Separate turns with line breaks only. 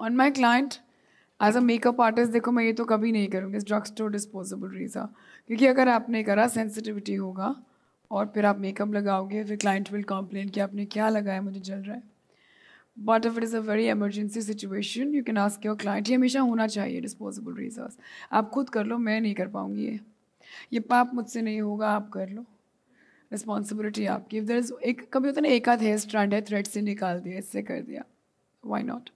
on my client as a makeup artist देखो मैं ये तो कभी नहीं करूँगी ड्रग्स टू डिस्पोजेबल रीज़ा क्योंकि अगर आपने करा सेंसिटिविटी होगा और फिर आप मेकअप लगाओगे फिर क्लाइंट विल कंप्लेन कि आपने क्या लगाया मुझे जल रहा है but if it is a very emergency situation you can ask your client ये हमेशा होना चाहिए डिस्पोजेबल रीजर्स आप खुद कर लो मैं नहीं कर पाऊँगी ये ये पाप मुझसे नहीं होगा आप कर लो रिस्पॉन्सिबिलिटी आपकी इफ दर इज़ एक कभी होता ना एक आध हेयर स्ट्रांड है थ्रेड से निकाल दिया इससे कर दिया वाई नॉट